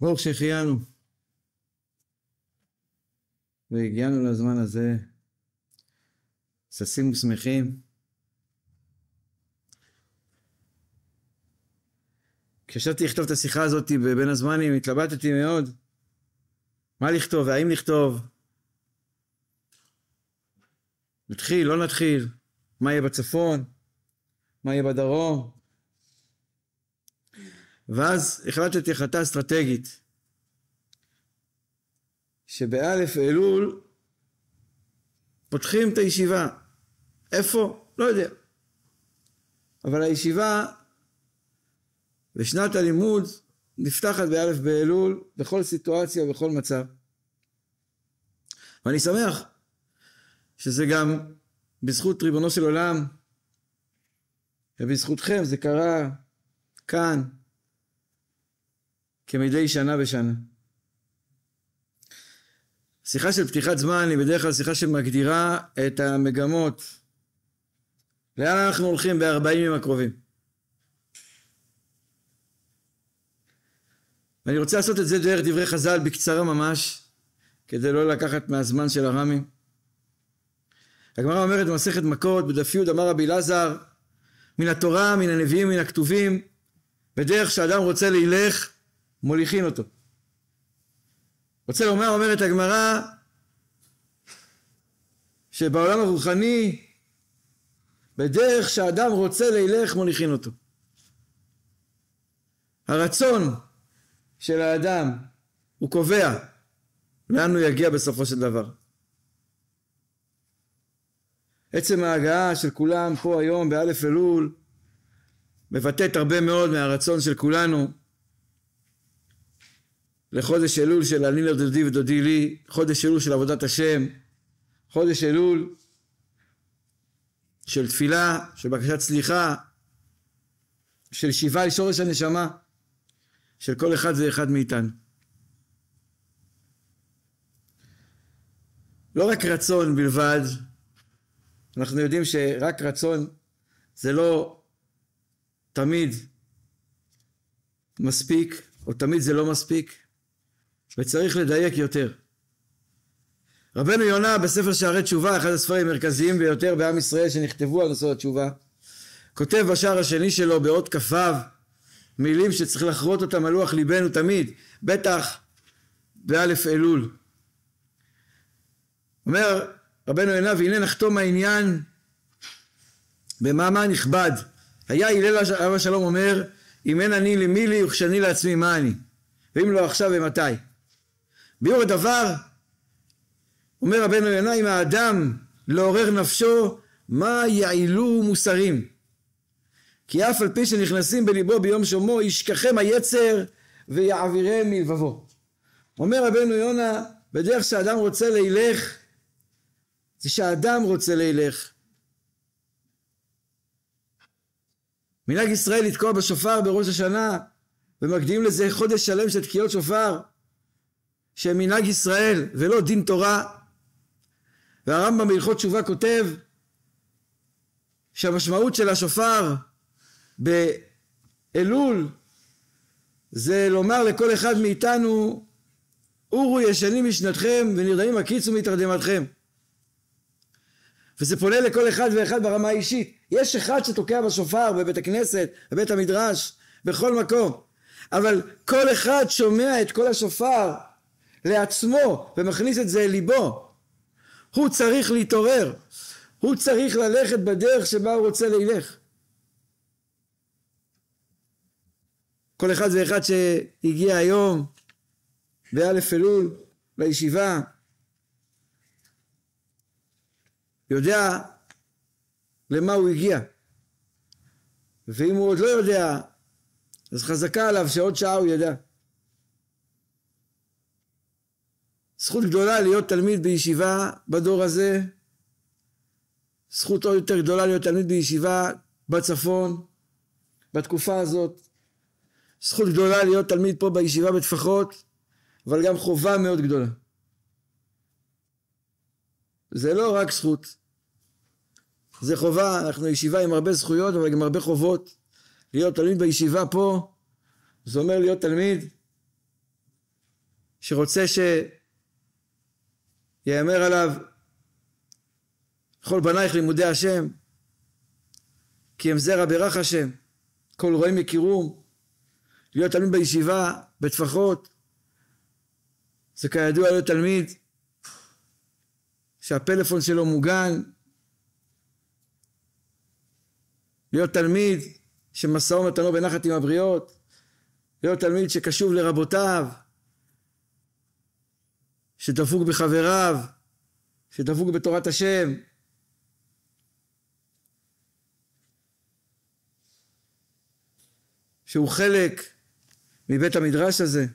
ברוך שהחיינו. והגיענו לזמן הזה, ששים ושמחים. כשישבתי לכתוב את השיחה הזאת בבין הזמנים, התלבטתי מאוד. מה לכתוב והאם לכתוב? נתחיל, לא נתחיל? מה יהיה בצפון? מה יהיה בדרום? ואז החלטתי החלטה אסטרטגית, שבאלף אלול פותחים את הישיבה. איפה? לא יודע. אבל הישיבה ושנת הלימוד נפתחת באלף באלול בכל סיטואציה ובכל מצב. ואני שמח שזה גם בזכות ריבונו של עולם ובזכותכם זה קרה כאן כמדי שנה בשנה. שיחה של פתיחת זמן היא בדרך כלל שיחה שמגדירה את המגמות, לאן אנחנו הולכים ב-40 ימים הקרובים. ואני רוצה לעשות את זה דרך דברי חז"ל בקצרה ממש, כדי לא לקחת מהזמן של הרמי. הגמרא אומרת במסכת מכות, בדף י' אמר רבי אלעזר, מן התורה, מן הנביאים, מן הכתובים, בדרך שאדם רוצה להילך מוליכין אותו. רוצה לומר, אומרת הגמרא, שבעולם הרוחני, בדרך שאדם רוצה לילך מוליכין אותו. הרצון של האדם הוא קובע לאן הוא יגיע בסופו של דבר. עצם ההגעה של כולם פה היום באלף אלול מבטאת הרבה מאוד מהרצון של כולנו לחודש אלול של אני לדודי לא ודודי לי, חודש אלול של עבודת השם, חודש אלול של תפילה, של בקשת סליחה, של שיבה לשורש הנשמה, של כל אחד ואחד מאיתנו. לא רק רצון בלבד, אנחנו יודעים שרק רצון זה לא תמיד מספיק, או תמיד זה לא מספיק. וצריך לדייק יותר. רבנו יונה בספר שערי תשובה, אחד הספרים המרכזיים ביותר בעם ישראל שנכתבו על נושא התשובה, כותב בשער השני שלו באות כ"ו מילים שצריך לחרות אותם על לוח ליבנו תמיד, בטח באלף אלול. אומר רבנו יונה, והנה נחתום העניין במאמר נכבד. היה הלל עליו השלום אומר, אם אין אני למי לי וכשאני לעצמי מה אני? ואם לא עכשיו ומתי? ביאור הדבר, אומר רבנו ינאי, אם האדם לעורר נפשו, מה יעילו מוסרים? כי אף על פי שנכנסים בליבו ביום שומו, ישכחם היצר ויעבירם מלבבו. אומר רבנו יונה, בדרך שאדם רוצה לילך, זה שאדם רוצה לילך. מנהג ישראל לתקוע בשופר בראש השנה, ומקדים לזה חודש שלם של תקיעות שופר. שהם מנהג ישראל ולא דין תורה. והרמב"ם בהלכות תשובה כותב שהמשמעות של השופר באלול זה לומר לכל אחד מאיתנו עורו ישנים משנתכם ונרדמים הקיצו מתרדמתכם. וזה פונה לכל אחד ואחד ברמה האישית. יש אחד שתוקע בשופר בבית הכנסת, בבית המדרש, בכל מקום. אבל כל אחד שומע את כל השופר לעצמו ומכניס את זה אל ליבו. הוא צריך להתעורר, הוא צריך ללכת בדרך שבה הוא רוצה ללך. כל אחד זה אחד שהגיע היום באלף אלול לישיבה, יודע למה הוא הגיע. ואם הוא עוד לא יודע, אז חזקה עליו שעוד שעה הוא ידע. זכות גדולה להיות תלמיד בישיבה בדור הזה, זכות עוד יותר גדולה להיות תלמיד בישיבה בצפון, בתקופה הזאת, זכות גדולה להיות תלמיד פה בישיבה בטפחות, אבל גם חובה מאוד גדולה. זה לא רק זכות, זה חובה, אנחנו ישיבה עם הרבה זכויות, אבל גם הרבה חובות. להיות תלמיד בישיבה פה, זה אומר להיות תלמיד שרוצה ש... יאמר עליו, כל בנייך לימודי השם, כי הם זרע ברך השם, כל רועים יכירום, להיות תלמיד בישיבה, בטפחות, זה כידוע להיות תלמיד שהפלאפון שלו מוגן, להיות תלמיד שמסעו מתנו בנחת עם הבריות, להיות תלמיד שקשוב לרבותיו, שדפוק בחבריו, שדפוק בתורת השם. שהוא חלק מבית המדרש הזה.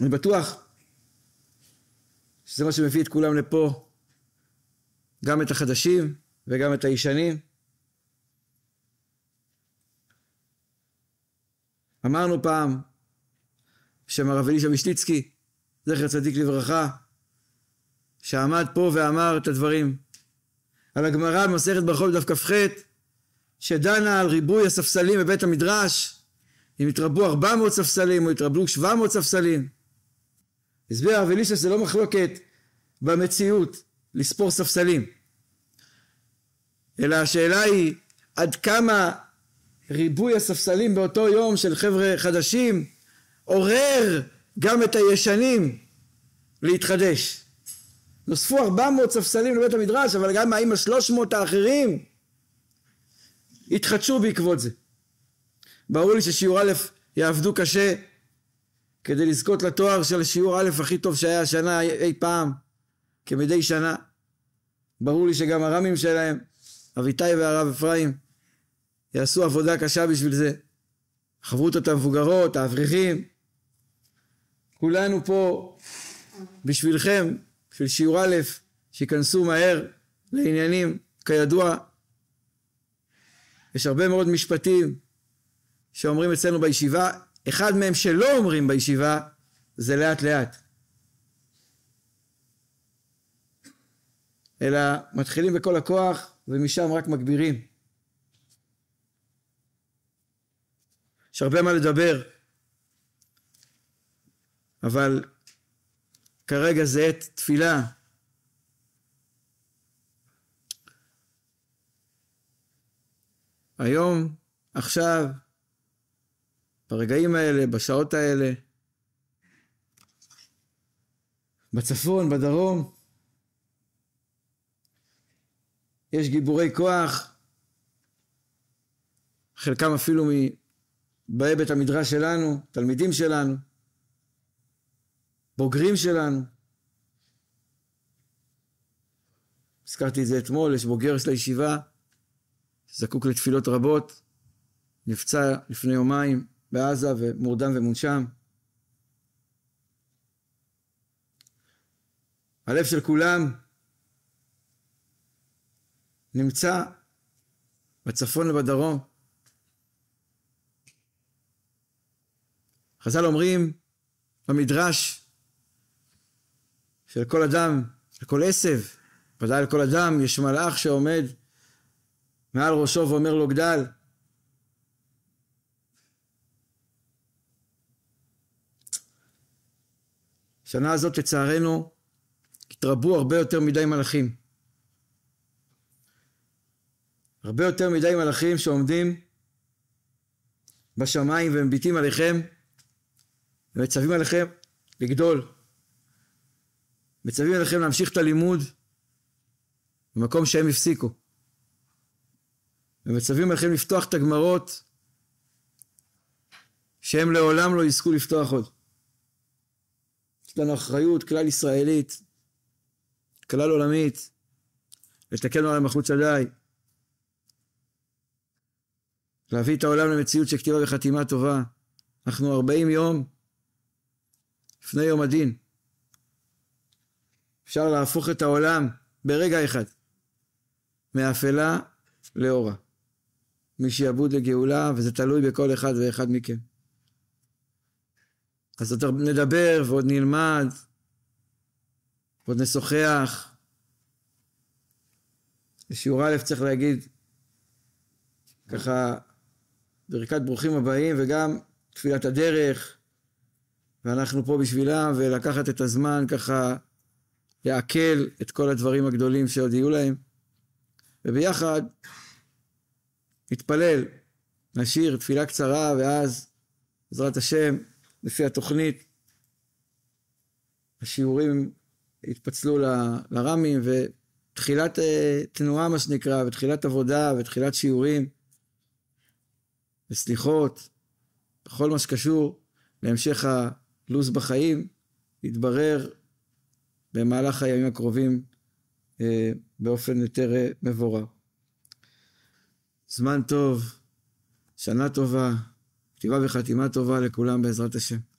אני בטוח שזה מה שמביא את כולם לפה, גם את החדשים וגם את הישנים. אמרנו פעם, בשם הרב אלישע משליצקי, זכר צדיק לברכה, שעמד פה ואמר את הדברים. על הגמרא במסכת ברחוב דף כ"ח, שדנה על ריבוי הספסלים בבית המדרש, אם יתרבו 400 ספסלים או יתרבו 700 ספסלים. הסביר הרב אלישע שזה לא מחלוקת במציאות לספור ספסלים, אלא השאלה היא עד כמה ריבוי הספסלים באותו יום של חבר'ה חדשים עורר גם את הישנים להתחדש. נוספו 400 ספסלים לבית המדרש, אבל גם האם השלוש מאות האחרים התחדשו בעקבות זה. ברור לי ששיעור א' יעבדו קשה כדי לזכות לתואר של שיעור א' הכי טוב שהיה השנה אי פעם, כמדי שנה. ברור לי שגם הרמים שלהם, אביטי והרב אפרים, יעשו עבודה קשה בשביל זה. חברו חברות המבוגרות, האברכים, כולנו פה בשבילכם, בשביל שיעור א', שייכנסו מהר לעניינים, כידוע. יש הרבה מאוד משפטים שאומרים אצלנו בישיבה, אחד מהם שלא אומרים בישיבה זה לאט לאט. אלא מתחילים בכל הכוח ומשם רק מגבירים. יש הרבה מה לדבר. אבל כרגע זה עת תפילה. היום, עכשיו, ברגעים האלה, בשעות האלה, בצפון, בדרום, יש גיבורי כוח, חלקם אפילו מבאי בית המדרש שלנו, תלמידים שלנו. בוגרים שלנו. הזכרתי את זה אתמול, יש בוגר של הישיבה, שזקוק לתפילות רבות, נפצע לפני יומיים בעזה ומורדם ומונשם. הלב של כולם נמצא בצפון ובדרום. חז"ל אומרים במדרש, שלכל אדם, לכל עשב, ודאי לכל אדם, יש מלאך שעומד מעל ראשו ואומר לו גדל. השנה הזאת לצערנו התרבו הרבה יותר מדי מלאכים. הרבה יותר מדי מלאכים שעומדים בשמיים ומביטים עליכם ומצווים עליכם לגדול. מצווים עליכם להמשיך את הלימוד במקום שהם הפסיקו. ומצווים עליכם לפתוח את הגמרות שהם לעולם לא יזכו לפתוח עוד. יש לנו אחריות כלל ישראלית, כלל עולמית, לתקן עליהם מחוץ לדי, להביא את העולם למציאות של כתיבה וחתימה טובה. אנחנו 40 יום לפני יום הדין. אפשר להפוך את העולם ברגע אחד, מאפלה לאורה, משעבוד לגאולה, וזה תלוי בכל אחד ואחד מכם. אז עוד נדבר ועוד נלמד, ועוד נשוחח. בשיעור א' צריך להגיד, ככה, ברכת ברוכים הבאים וגם תפילת הדרך, ואנחנו פה בשבילם, ולקחת את הזמן ככה יעכל את כל הדברים הגדולים שעוד יהיו להם, וביחד נתפלל, נשאיר תפילה קצרה, ואז בעזרת השם, לפי התוכנית, השיעורים יתפצלו לרמים, ותחילת אה, תנועה, מה שנקרא, ותחילת עבודה, ותחילת שיעורים, וסליחות, בכל מה שקשור להמשך הלו"ז בחיים, יתברר במהלך הימים הקרובים אה, באופן יותר אה, מבורר. זמן טוב, שנה טובה, כתיבה וחתימה טובה לכולם בעזרת השם.